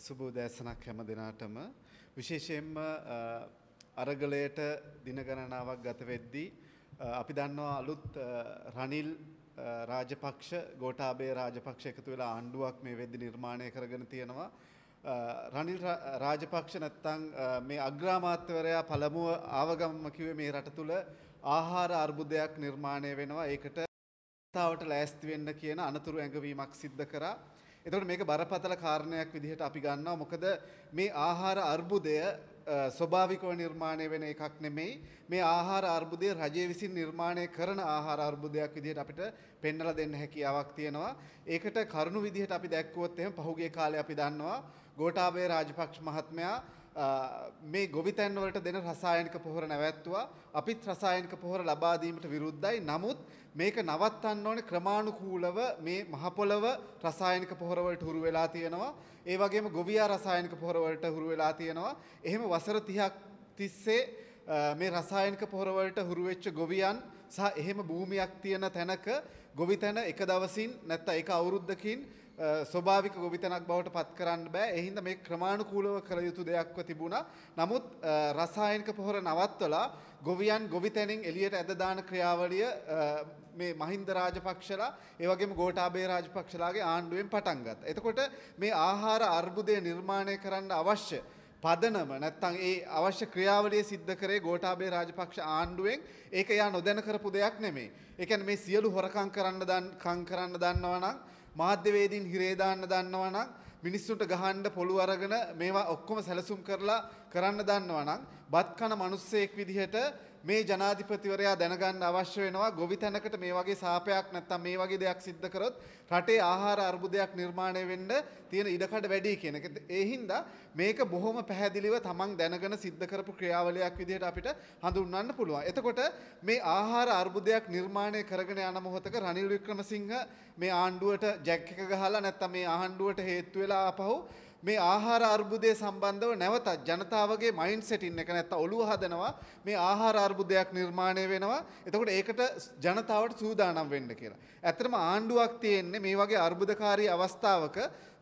සුබ උදෑසනක් හැම දිනාටම විශේෂයෙන්ම අරගලයට දින ගණනාවක් ගත වෙද්දී අපි දන්නවා අලුත් රනිල් රාජපක්ෂ ගෝඨාභය රාජපක්ෂ එකතු වෙලා ආණ්ඩුවක් මේ වෙද්දී නිර්මාණය කරගෙන තියෙනවා රනිල් රාජපක්ෂ නැත්තම් මේ අග්‍රාමාත්‍යවරයා පළමුව ආවගම්ම කිව්වේ මේ රට තුල ආහාර අර්බුදයක් නිර්මාණය වෙනවා ඒකට තාවට ලෑස්ති වෙන්න කියන අනතුරු ඇඟවීමක් සිද්ධ කරා එතකොට මේක බරපතල කාරණයක් විදිහට අපි ගන්නවා මොකද මේ ආහාර අර්බුදය ස්වභාවිකව නිර්මාණය වෙන එකක් නෙමෙයි මේ ආහාර අර්බුදය රජය විසින් නිර්මාණය කරන ආහාර අර්බුදයක් විදිහට අපිට පෙන්වලා දෙන්න හැකියාවක් තියෙනවා ඒකට කරුණු විදිහට අපි දැක්කුවොත් එහෙම පහුගිය කාලේ අපි දන්නවා ගෝඨාභය රාජපක්ෂ මහත්මයා මේ ගොවිතැන් වලට දෙන රසායනික පොහොර නැවැත්තුවා. අපිත් රසායනික පොහොර ලබා දීමට විරුද්ධයි. නමුත් මේක නවත්තන්න ඕනේ ක්‍රමානුකූලව මේ මහ පොළව රසායනික පොහොර වලට හුරු වෙලා තියෙනවා. ඒ වගේම ගොවියා රසායනික පොහොර වලට හුරු වෙලා තියෙනවා. එහෙම වසර 30ක් තිස්සේ මේ රසායනික පොහොර වලට හුරු වෙච්ච ගොවියන් සහ එහෙම භූමියක් තියෙන තැනක ගොවිතැන එක දවසින් නැත්නම් එක අවුරුද්දකින් ස්වභාවික ගොවිතැනක් බවට පත් කරන්න බෑ. එහින්ද මේ ක්‍රමානුකූලව කළ යුතු දෙයක්ව තිබුණා. නමුත් රසායනික පොහොර නවත්වලා ගොවියන් ගොවිතැනින් එළියට ඇද දාන ක්‍රියාවලිය මේ මහින්ද රාජපක්ෂලා ඒ වගේම ගෝඨාභය රාජපක්ෂලාගේ ආණ්ඩුවෙන් පටන් ගත්තා. එතකොට මේ ආහාර අර්බුදය නිර්මාණය කරන්න අවශ්‍ය පදනම නැත්තම් ඒ අවශ්‍ය ක්‍රියාවලිය සිද්ධ කරේ ගෝඨාභය රාජපක්ෂ ආණ්ඩුවෙන් ඒක යා නොදැන කරපු දෙයක් නෙමෙයි. ඒ කියන්නේ මේ සියලු හොරකම් කරන්න දන් කම් කරන්න දන්නවා නම් මාධ්‍යවේදීන් හිරේ දාන්න දන්නවා නම් මිනිස්සුන්ට ගහන්න පොළු අරගෙන මේවා ඔක්කොම සැලසුම් කරලා කරන්න දන්නවා නම් බත් කන මිනිස්සෙක් විදිහට මේ ජනාධිපතිවරයා දැනගන්න අවශ්‍ය වෙනවා ගොවිතැනකට මේ වගේ සාපයක් නැත්තම් මේ වගේ දෙයක් සිද්ධ කරොත් රටේ ආහාර අර්බුදයක් නිර්මාණය වෙන්න තියෙන ඉඩකඩ වැඩි කියන එක. ඒ හින්දා මේක බොහොම පැහැදිලිව තමන් දැනගෙන සිද්ධ කරපු ක්‍රියාවලියක් විදිහට අපිට හඳුන්වන්න පුළුවන්. එතකොට මේ ආහාර අර්බුදයක් නිර්මාණය කරගෙන යන මොහොතක රනිල් වික්‍රමසිංහ මේ ආණ්ඩුවට ජැක් එක ගහලා නැත්තම් මේ ආණ්ඩුවට හේතු වෙලා ආපහු මේ ආහාර අර්බුදය සම්බන්ධව නැවතත් ජනතාවගේ මයින්ඩ් සෙටින් එක නැත්තම් ඔළුව හදනවා මේ ආහාර අර්බුදයක් නිර්මාණය වෙනවා. එතකොට ඒකට ජනතාවට සූදානම් වෙන්න කියලා. ඇත්තටම ආණ්ඩුවක් තියෙන්නේ මේ වගේ අර්බුදකාරී අවස්ථාවක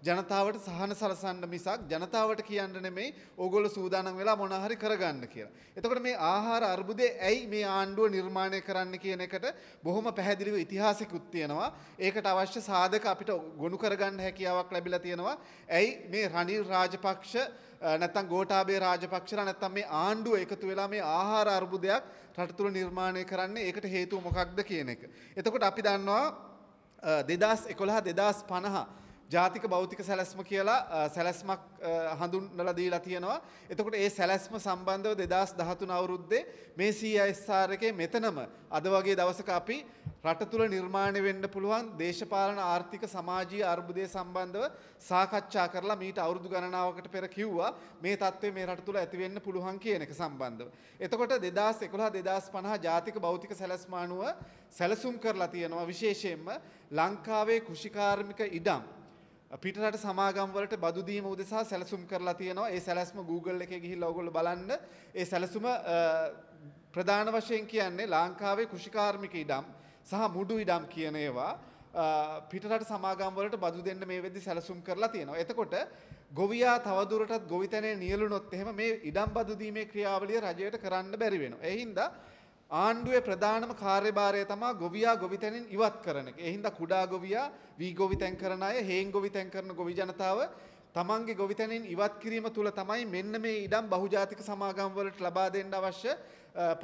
ජනතාවට සහන සලසන්න මිසක් ජනතාවට කියන්න නෙමෙයි ඕගොල්ලෝ සූදානම් වෙලා මොන හරි කරගන්න කියලා. එතකොට මේ ආහාර අර්බුදය ඇයි මේ ආණ්ඩුව නිර්මාණය කරන්න කියන එකට බොහොම පැහැදිලිව ඉතිහාසිකුත් තියෙනවා. ඒකට අවශ්‍ය සාධක අපිට ගොනු කරගන්න හැකියාවක් ලැබිලා තියෙනවා. ඇයි මේ රනිල් රාජපක්ෂ නැත්තම් ගෝඨාභය රාජපක්ෂලා නැත්තම් මේ ආණ්ඩුව එකතු වෙලා මේ ආහාර අර්බුදයක් රට තුල නිර්මාණය කරන්නේ ඒකට හේතුව මොකක්ද කියන එක. එතකොට අපි දන්නවා දෙදස් එකොළහ දෙදස් පණහ ජාතික භෞතික සැලැස්ම කියලා සැලැස්මක් හඳුන්වලා දීලා තියෙනවා. එතකොට ඒ සැලැස්ම සම්බන්ධව 2013 අවුරුද්දේ මේ CISR එකේ මෙතනම අද වගේ දවසක අපි රට තුල නිර්මාණය වෙන්න පුළුවන් දේශපාලන ආර්ථික සමාජීය අර්බුදය සම්බන්ධව සාකච්ඡා කරලා මීට අවුරුදු ගණනාවකට පෙර කිව්වා මේ தત્ත්වය මේ රට තුල ඇති වෙන්න පුළුවන් කියන එක සම්බන්ධව. එතකොට 2011 2050 ජාතික භෞතික සැලැස්ම අනුව සැලසුම් කරලා තියෙනවා විශේෂයෙන්ම ලංකාවේ කෘෂිකාර්මික ඉඩම් පිටරට සමාගම්වලට බදු දීම උදෙසා සැලසුම් කරලා තියෙනවා. ඒ සැලැස්ම Google එකේ ගිහිල්ලා ඔයගොල්ලෝ බලන්න. ඒ සැලසුම ප්‍රධාන වශයෙන් කියන්නේ ලංකාවේ කෘෂිකාර්මික ඉඩම් සහ මුඩු ඉඩම් කියන ඒවා පිටරට සමාගම්වලට බදු දෙන්න මේ වෙද්දි සැලසුම් කරලා තියෙනවා. එතකොට ගොවියා තවදුරටත් ගොවිතැනේ නියලුනොත් එහෙම මේ ඉඩම් බදු දීමේ ක්‍රියාවලිය රජයට කරන්න බැරි වෙනවා. ඒ හින්දා ආණ්ඩුවේ ප්‍රධානම කාර්යභාරය තමා ගොවියා ගොවිතැනින් ඉවත් කරන එක. එහින්ද කුඩා ගොවියා වී ගොවිතැන් කරන අය, හේන් ගොවිතැන් කරන ගොවි ජනතාව තමන්ගේ ගොවිතැනින් ඉවත් කිරීම තුළ තමයි මෙන්න මේ ඉඩම් බහුජාතික සමාගම් වලට ලබා දෙන්න අවශ්‍ය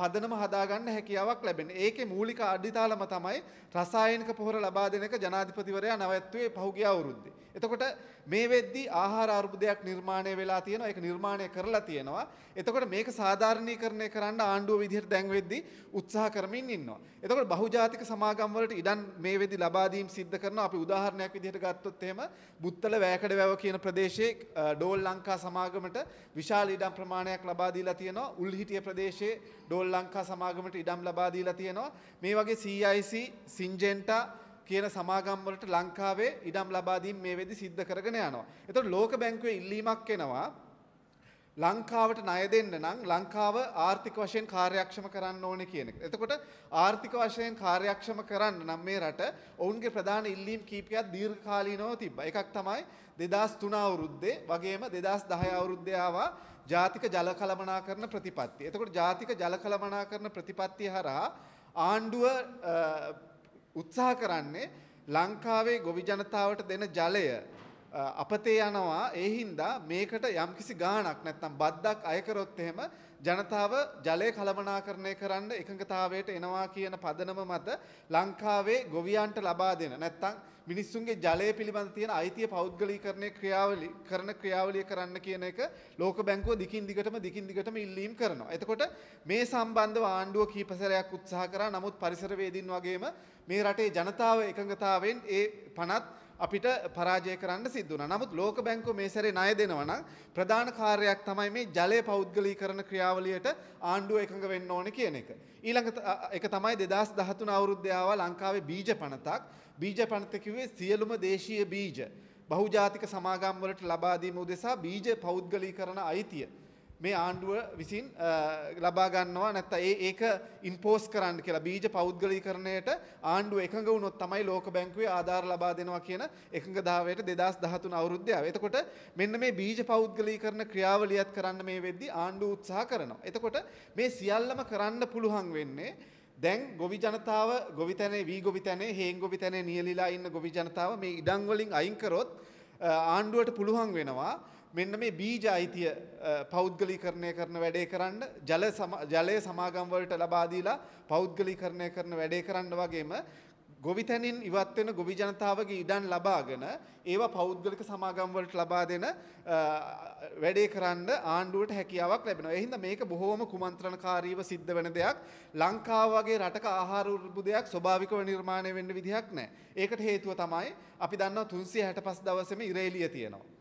පදනම හදාගන්න හැකියාවක් ලැබෙන්නේ. ඒකේ මූලික අඩිතාලම තමයි රසායනික පොහොර ලබා දෙන එක ජනාධිපතිවරයා නැවැත්තුවේ පහුගිය අවුරුද්දේ. එතකොට මේ වෙද්දී ආහාර අර්බුදයක් නිර්මාණය වෙලා තියෙනවා. ඒක නිර්මාණය කරලා තියෙනවා. එතකොට මේක සාධාරණීකරණය කරන්න ආණ්ඩුව විදිහට දැන් වෙද්දී උත්සාහ කරමින් ඉන්නවා. එතකොට බහුජාතික සමාගම් වලට ඉඩම් මේ වෙද්දී ලබා දීම් සිද්ධ කරනවා. අපි උදාහරණයක් විදිහට ගත්තොත් එහෙම බුත්තල වැයකඩ වැව කියන ප්‍රදේශයේ ඩෝල් ලංකා සමාගමට විශාල ඉඩම් ප්‍රමාණයක් ලබා දීලා තියෙනවා. උල්හිටිය ප්‍රදේශයේ ඩෝල් ලංකා සමාගමට ඉඩම් ලබා දීලා තියෙනවා. මේ වගේ CIC, සින්ජෙන්ටා කියන සමාගම් වලට ලංකාවේ ඉඩම් ලබා දීම මේ වෙදි සිද්ධ කරගෙන යනවා. එතකොට ලෝක බැංකුවේ ඉල්ලීමක් එනවා ලංකාවට ණය දෙන්න නම් ලංකාව ආර්ථික වශයෙන් කාර්යක්ෂම කරන්න ඕනේ කියන එක. එතකොට ආර්ථික වශයෙන් කාර්යක්ෂම කරන්න නම් මේ රට ඔවුන්ගේ ප්‍රධාන ඉල්ලීම් කීපයක් දීර්ඝකාලීනව තිබ්බා. එකක් තමයි 2003 අවුරුද්දේ වගේම 2010 අවුරුද්දේ ආවා ජාතික ජල කළමනාකරණ ප්‍රතිපත්තිය. එතකොට ජාතික ජල කළමනාකරණ ප්‍රතිපත්තිය හරහා ආණ්ඩුව උත්සාහ කරන්නේ ලංකාවේ ගොවි ජනතාවට දෙන ජලය අපතේ යනවා ඒ හින්දා මේකට යම්කිසි ගාණක් නැත්නම් බද්දක් අය කරොත් එහෙම ජනතාව ජලය කළමනාකරණය කරන්න එකඟතාවයට එනවා කියන පදනම මත ලංකාවේ ගොවියන්ට ලබා දෙන නැත්නම් මිනිස්සුන්ගේ ජලය පිළිබඳ තියෙන අයිතිය පෞද්ගලීකරණය ක්‍රියාවලි කරන ක්‍රියාවලිය කරන්න කියන එක ලෝක බැංකුව දිකින් දිගටම දිකින් දිගටම ඉල්ලීම් කරනවා. එතකොට මේ සම්බන්ධව ආණ්ඩුව කීප සැරයක් උත්සාහ කරා. නමුත් පරිසරවේදීන් වගේම මේ රටේ ජනතාව එකඟතාවෙන් ඒ පනත් අපිට පරාජය කරන්න සිද්ධ වුණා. නමුත් ලෝක බැංකුව මේ සැරේ ණය දෙනවා නම් ප්‍රධාන කාර්යයක් තමයි මේ ජලය පෞද්ගලීකරණ ක්‍රියාවලියට ආණ්ඩුව එකඟ වෙන්න ඕනේ කියන එක. ඊළඟ එක තමයි 2013 අවුරුද්දේ ආවා ලංකාවේ බීජ පනතක්. බීජ පනත කිව්වේ සියලුම දේශීය බීජ බහුජාතික සමාගම් වලට ලබා දීම උදෙසා බීජ පෞද්ගලීකරණ අයිතිය මේ ආණ්ඩුව විසින් ලබාගන්නවා නැත්ත ඒ ඒක ඉන්පෝස් කරන්න කියලා බීජ පෞද්ගලීකරණයට ආණ්ඩුව එකඟ වුණොත් තමයි ලෝක බැංකුවේ ආධාර ලබා දෙනවා කියන එකඟතාවයට දෙදස් දහතුන අවුරුද්‍යාව. එතකොට මෙන්න මේ බීජ පෞද්ගලීකරණ ක්‍රියාවලියත් කරන්න මේ වෙද්දි ආණ්ඩුව උත්සාහ කරනවා. එතකොට මේ සියල්ලම කරන්න පුළුවන් වෙන්නේ දැන් ගොවි ජනතාව ගොවිතැනේ වී ගොවිතැනේ හේන් ගොවිතැනේ නියලිලා ඉන්න ගොවි ජනතාව මේ ඉඩම් වලින් අයින් කරොත් ආණ්ඩුවට පුළුවන් වෙනවා මෙන්න මේ බීජ අයිතිය පෞද්ගලිකරණය කරන වැඩේ කරන්න ජල ජලය සමාගම් වලට ලබා දීලා පෞද්ගලිකරණය කරන වැඩේ කරන්න වගේම ගොවිතැනින් ඉවත් වෙන ගොවි ජනතාවගේ ඉඩම් ලබාගෙන ඒවා පෞද්ගලික සමාගම් වලට ලබා දෙන වැඩේ කරන්න ආණ්ඩුවට හැකියාවක් ලැබෙනවා. ඒ හින්දා මේක බොහොම කුමන්ත්‍රණකාරීව සිද්ධ වෙන දෙයක්. ලංකාව වගේ රටක ආහාර උර්බුදයක් ස්වභාවිකව නිර්මාණය වෙන්න විදිහක් නැහැ. ඒකට හේතුව තමයි අපි දන්නවා 365 දවසේම ඉරේලිය තියෙනවා.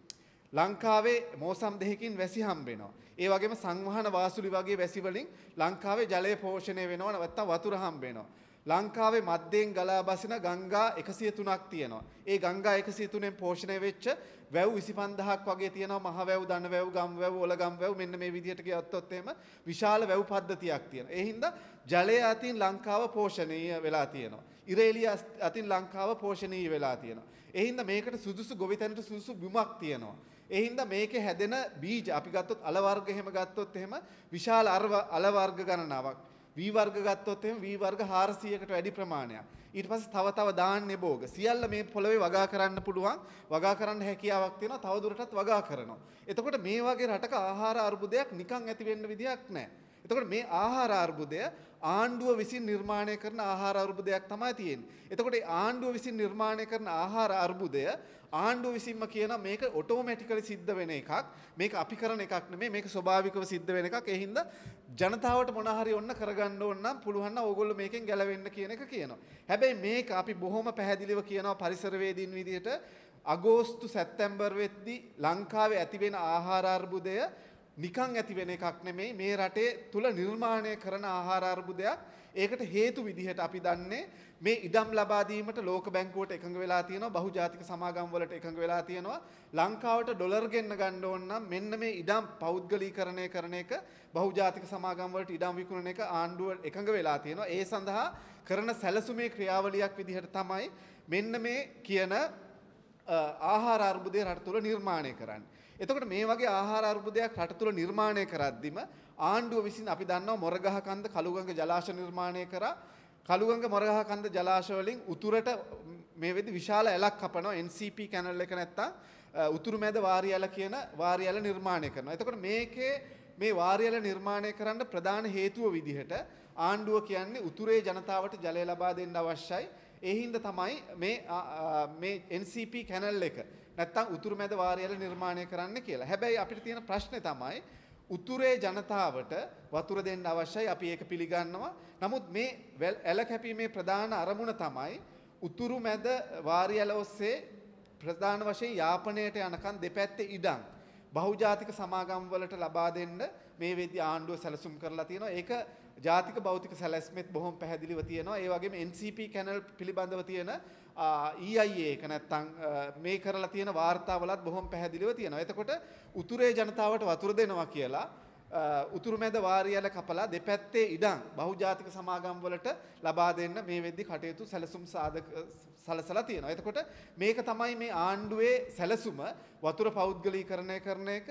ලංකාවේ මෝසම් දෙකකින් වැසි හම්බෙනවා. ඒ වගේම සංවහන වාසුලි වගේ වැසි වලින් ලංකාවේ ජලය පෝෂණය වෙනවා නැත්නම් වතුර හම්බෙනවා. ලංකාවේ මධ්‍යයෙන් ගලා බසින ගංගා 103ක් තියෙනවා. ඒ ගංගා 103න් පෝෂණය වෙච්ච වැව් 25000ක් වගේ තියෙනවා. මහ වැව්, දන වැව්, ගම් වැව්, ඔල ගම් වැව් මෙන්න මේ විදිහට ගියොත්ොත් එහෙම විශාල වැව් පද්ධතියක් තියෙනවා. ඒ හින්දා ජලය අතින් ලංකාව පෝෂණීය වෙලා තියෙනවා. ඉරේලිය අතින් ලංකාව පෝෂණීය වෙලා තියෙනවා. ඒ හින්දා මේකට සුදුසු ගොවිතැනට සුදුසු බිමක් තියෙනවා. ඒ හින්දා මේකේ හැදෙන බීජ අපි ගත්තොත් අල වර්ග එහෙම ගත්තොත් එහෙම විශාල අල වර්ග ගණනාවක්. V වර්ග ගත්තොත් එහෙම V වර්ග 400කට වැඩි ප්‍රමාණයක්. ඊට පස්සේ තව තව දාන්නේ භෝග. සියල්ල මේ පොළවේ වගා කරන්න පුළුවන්. වගා කරන්න හැකියාවක් තියෙනවා. තව දුරටත් වගා කරනවා. එතකොට මේ වගේ රටක ආහාර අර්බුදයක් නිකන් ඇති වෙන්න විදියක් නැහැ. එතකොට මේ ආහාර අර්බුදය ආණ්ඩුව විසින් නිර්මාණය කරන ආහාර අර්බුදයක් තමයි තියෙන්නේ. එතකොට ආණ්ඩුව විසින් නිර්මාණය කරන ආහාර අර්බුදය ආණ්ඩුව විසින්ම කියන මේක ඔටෝමැටිකලි සිද්ධ වෙන එකක්. මේක අපි කරන එකක් නෙමෙයි මේක ස්වභාවිකව සිද්ධ වෙන එකක්. ඒ හින්දා ජනතාවට මොන හරි ඔන්න කරගන්න ඕන නම් පුළුවන් නම් ඕගොල්ලෝ මේකෙන් ගැලවෙන්න කියන එක කියනවා. හැබැයි මේක අපි බොහොම පැහැදිලිව කියනවා පරිසරවේදීන් විදිහට අගෝස්තු සැප්තැම්බර් වෙද්දී ලංකාවේ ඇතිවෙන ආහාර අර්බුදය නිකං ඇති වෙන එකක් නෙමෙයි මේ රටේ තුල නිර්මාණය කරන ආහාර අර්බුදයක් ඒකට හේතු විදිහට අපි දන්නේ මේ ඉඩම් ලබා දීමට ලෝක බැංකුවට එකඟ වෙලා තියෙනවා බහුජාතික සමාගම් වලට එකඟ වෙලා තියෙනවා ලංකාවට ඩොලර් ගෙන්න ගන්න ඕන නම් මෙන්න මේ ඉඩම් පෞද්ගලීකරණය කරන එක බහුජාතික සමාගම් වලට ඉඩම් විකුණන එක ආණ්ඩුව එකඟ වෙලා තියෙනවා ඒ සඳහා කරන සැලසුමේ ක්‍රියාවලියක් විදිහට තමයි මෙන්න මේ කියන ආහාර අර්බුදය රට තුල නිර්මාණය කරන්නේ එතකොට මේ වගේ ආහාර අර්බුදයක් රට තුළ නිර්මාණය කරද්දිම ආණ්ඩුව විසින් අපි දන්නවා මොරගහ කන්ද කළුගඟ ජලාශ නිර්මාණය කරා කළුගඟ මොරගහ කන්ද ජලාශ වලින් උතුරට මේ වෙද්දි විශාල ඇලක් කපනවා NCP කැනල් එක නැත්තම් උතුරු මැද වාරියල කියන වාරියල නිර්මාණය කරනවා. එතකොට මේකේ මේ වාරියල නිර්මාණය කරන්න ප්‍රධාන හේතුව විදිහට ආණ්ඩුව කියන්නේ උතුරේ ජනතාවට ජලය ලබා දෙන්න අවශ්‍යයි. ඒ හින්දා තමයි මේ මේ NCP කැනල් එක නැත්තම් උතුරු මැද වාරියල නිර්මාණය කරන්න කියලා. හැබැයි අපිට තියෙන ප්‍රශ්නේ තමයි උතුරේ ජනතාවට වතුර දෙන්න අවශ්‍යයි අපි ඒක පිළිගන්නවා. නමුත් මේ ඇල කැපීමේ ප්‍රධාන අරමුණ තමයි උතුරු මැද වාරියල ඔස්සේ ප්‍රධාන වශයෙන් යාපනයට යනකන් දෙපැත්තේ ඉඩම් බහුජාතික සමාගම් වලට ලබා දෙන්න මේ වෙද්දී ආණ්ඩුව සැලසුම් කරලා තියෙනවා. ඒක ජාතික භෞතික සැලැස්මෙත් බොහොම පැහැදිලිව තියෙනවා. ඒ වගේම NCP කැනල් පිළිබඳව තියෙන EIA එක නැත්තම් මේ කරලා තියෙන වාර්තාවලත් බොහොම පැහැදිලිව තියෙනවා. එතකොට උතුරේ ජනතාවට වතුර දෙනවා කියලා උතුරු මැද වාරියල කපලා දෙපැත්තේ ඉඩම් බහුජාතික සමාගම් වලට ලබා දෙන්න මේ වෙද්දි කටයුතු සැලසුම් සාධක සලසලා තියෙනවා. එතකොට මේක තමයි මේ ආණ්ඩුවේ සැලසුම වතුර පෞද්ගලීකරණය කරන එක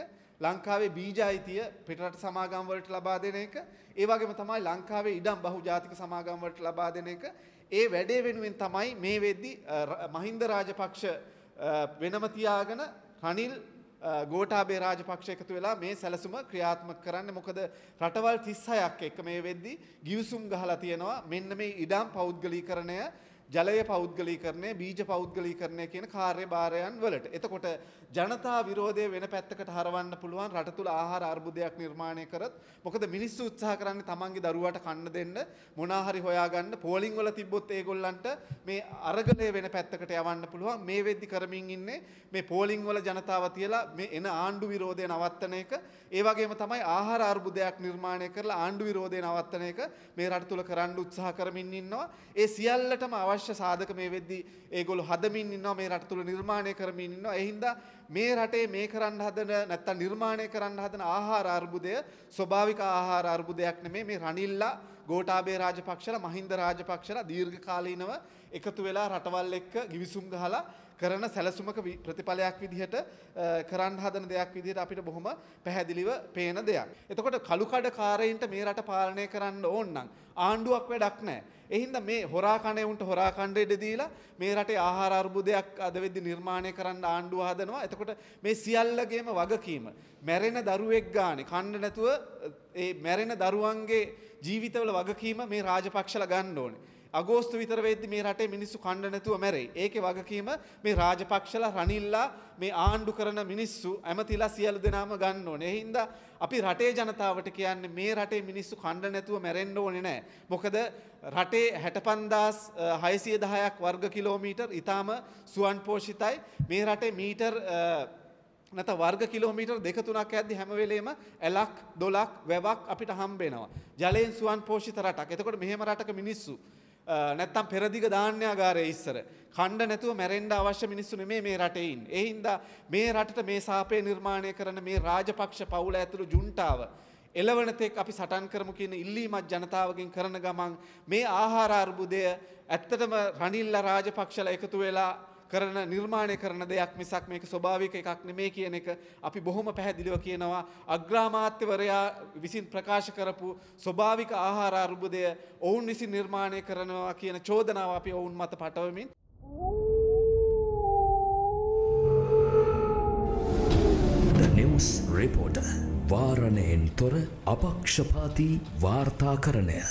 ලංකාවේ බීජ අයිතිය පිටරට සමාගම් වලට ලබා දෙන එක ඒ වගේම තමයි ලංකාවේ ඉඩම් බහුජාතික සමාගම් වලට ලබා දෙන එක ඒ වැඩේ වෙනුවෙන් තමයි මේ වෙද්දි මහින්ද රාජපක්ෂ වෙනම තියාගෙන රනිල් ගෝඨාභය රාජපක්ෂ එකතු වෙලා මේ සැලසුම ක්‍රියාත්මක කරන්න මොකද රටවල් 36ක් එක මේ වෙද්දි ගිවිසුම් ගහලා තියෙනවා මෙන්න මේ ඉඩම් පෞද්ගලීකරණය ජලය පෞද්ගලීකරණය බීජ පෞද්ගලීකරණය කියන කාර්යභාරයන් වලට. එතකොට ජනතා විරෝධය වෙන පැත්තකට හරවන්න පුළුවන් රට තුළ ආහාර අර්බුදයක් නිර්මාණය කරත් මොකද මිනිස්සු උත්සාහ කරන්නේ තමන්ගේ දරුවට කන්න දෙන්න මොනාහරි හොයාගන්න පෝලිං වල තිබ්බොත් ඒගොල්ලන්ට මේ අරගලය වෙන පැත්තකට යවන්න පුළුවන් මේ වෙද්දි කරමින් ඉන්නේ මේ පෝලිං වල ජනතාව තියලා මේ එන ආණ්ඩු විරෝධය නවත්තන එක ඒ වගේම තමයි ආහාර අර්බුදයක් නිර්මාණය කරලා ආණ්ඩු විරෝධය නවත්තන එක මේ රට තුළ කරන්න උත්සාහ කරමින් ඉන්නවා ඒ සියල්ලටම අවශ්‍ය අනවශ්‍ය සාධක මේ වෙද්දී ඒගොල්ලෝ හදමින් ඉන්නවා මේ රට තුල නිර්මාණය කරමින් ඉන්නවා. ඒ හින්දා මේ රටේ මේ කරන්න හදන නැත්තම් නිර්මාණය කරන්න හදන ආහාර අර්බුදය ස්වභාවික ආහාර අර්බුදයක් නෙමේ මේ රනිල්ලා ගෝඨාභය රාජපක්ෂලා මහින්ද රාජපක්ෂලා දීර්ඝ කාලීනව එකතු වෙලා රටවල් එක්ක ගිවිසුම් ගහලා කරන සැලසුමක ප්‍රතිඵලයක් විදිහට කරන්න හදන දෙයක් විදිහට අපිට බොහොම පැහැදිලිව පේන දෙයක්. එතකොට කළුකඩකාරයින්ට මේ රට පාලනය කරන්න ඕන නම් ආණ්ඩුවක් වැඩක් නැහැ. එහින්ද මේ හොරා කණේ උන්ට හොරා කණ්ඩයට දීලා මේ රටේ ආහාර අර්බුදයක් අද වෙද්දි නිර්මාණය කරන්න ආණ්ඩුව හදනවා. එතකොට මේ සියල්ලගේම වගකීම මැරෙන දරුවෙක් ගානේ කන්න නැතුව ඒ මැරෙන දරුවන්ගේ ජීවිතවල වගකීම මේ රාජපක්ෂලා ගන්න ඕනේ. අගෝස්තු විතර වෙද්දි මේ රටේ මිනිස්සු කණ්ඩ නැතුව මැරෙයි. ඒකේ වගකීම මේ රාජපක්ෂලා රනිල්ලා මේ ආණ්ඩු කරන මිනිස්සු ඇමතිලා සියලු දෙනාම ගන්න ඕනේ. ඒ හින්දා අපි රටේ ජනතාවට කියන්නේ මේ රටේ මිනිස්සු කණ්ඩ නැතුව මැරෙන්න ඕනේ නෑ. මොකද රටේ 65610ක් වර්ග කිලෝමීටර් ඊටාම සුවන් පෝෂිතයි. මේ රටේ මීටර් නැත වර්ග කිලෝමීටර් දෙක තුනක් ඇද්දි හැම වෙලේම ඇලක් දොලක් වැවක් අපිට හම්බෙනවා. ජලයෙන් සුවන් පෝෂිත රටක්. එතකොට මෙහෙම රටක මිනිස්සු නැත්තම් පෙරදිග ධාන්‍යාගාරය ඉස්සර. කණ්ඩ නැතුව මැරෙන්ඩ අවශ්‍ය මිනිස්සු නෙමේ මේ රටයින්. එහින්දා මේ රටට මේ සාපය නිර්මාණය කරන මේ රාජපක්ෂ පවුල ඇතුළු ජුන්ටාව. එලවනතෙක් අපි සටන් කරමු කියන ඉල්ලීමත් ජනතාවගෙන් කරන ගමන් මේ ආහාර අර්බුදය ඇත්තටම රනිල්ල රාජපක්ෂල එකතු වෙලා කරන නිර්මාණය කරන දෙයක් මිසක් මේක ස්වභාවික එකක් නෙමේ කියන එක අපි බොහොම පැහැදිලිව කියනවා අග්‍රාමාත්‍යවරයා විසින් ප්‍රකාශ කරපු ස්වභාවික ආහාර අර්බුදය ඔවුන් විසින් නිර්මාණය කරනවා කියන චෝදනාව අපි ඔවුන් මත පටවමින් නිවස් රෙපෝට වාරණයෙන් තොර අපක්ෂපාති වාර්තාකරණය